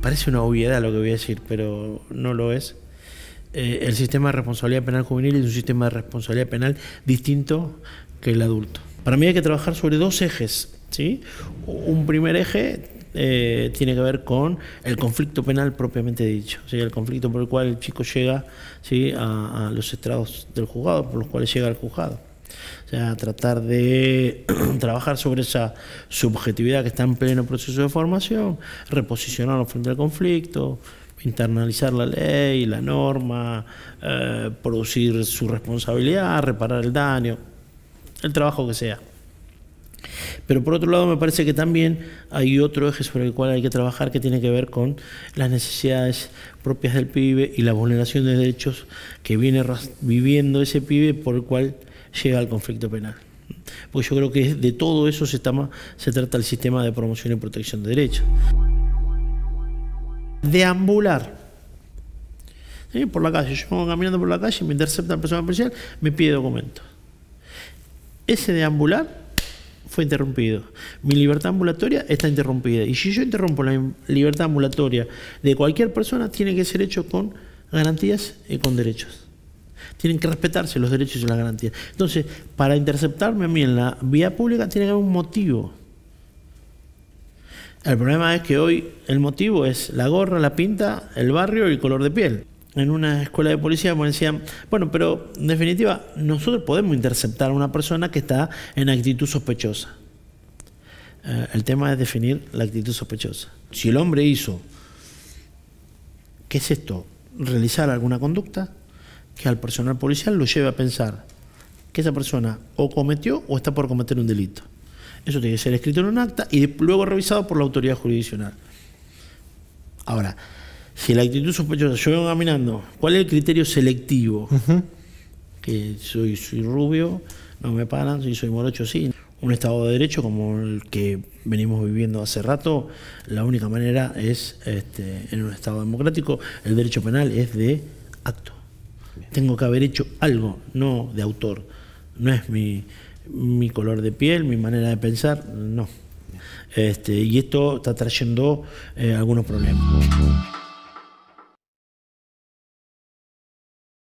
parece una obviedad lo que voy a decir, pero no lo es. Eh, el sistema de responsabilidad penal juvenil es un sistema de responsabilidad penal distinto que el adulto. Para mí hay que trabajar sobre dos ejes. ¿sí? Un primer eje eh, tiene que ver con el conflicto penal propiamente dicho, el conflicto por el cual el chico llega ¿sí? a, a los estrados del juzgado, por los cuales llega al juzgado. O sea, tratar de trabajar sobre esa subjetividad que está en pleno proceso de formación, reposicionarlo frente al conflicto, internalizar la ley, la norma, eh, producir su responsabilidad, reparar el daño, el trabajo que sea. Pero por otro lado me parece que también hay otro eje sobre el cual hay que trabajar que tiene que ver con las necesidades propias del PIB y la vulneración de derechos que viene viviendo ese PIB por el cual llega al conflicto penal. Porque yo creo que de todo eso se, se trata el sistema de promoción y protección de derechos. Deambular. Por la calle, yo caminando por la calle, me intercepta la persona policial, me pide documentos. Ese deambular fue interrumpido. Mi libertad ambulatoria está interrumpida. Y si yo interrumpo la libertad ambulatoria de cualquier persona, tiene que ser hecho con garantías y con derechos. Tienen que respetarse los derechos y las garantías. Entonces, para interceptarme a mí en la vía pública tiene que haber un motivo. El problema es que hoy el motivo es la gorra, la pinta, el barrio y el color de piel. En una escuela de policía me decían, bueno, pero en definitiva, nosotros podemos interceptar a una persona que está en actitud sospechosa. Eh, el tema es definir la actitud sospechosa. Si el hombre hizo, ¿qué es esto? ¿Realizar alguna conducta? que al personal policial lo lleve a pensar que esa persona o cometió o está por cometer un delito. Eso tiene que ser escrito en un acta y luego revisado por la autoridad jurisdiccional. Ahora, si la actitud sospechosa, yo vengo caminando, ¿cuál es el criterio selectivo? Que soy, rubio, no me paran, si soy morocho, sí. Un Estado de Derecho como el que venimos viviendo hace rato, la única manera es, este, en un Estado democrático, el derecho penal es de acto. Tengo que haber hecho algo, no de autor. No es mi, mi color de piel, mi manera de pensar, no. Este, y esto está trayendo eh, algunos problemas.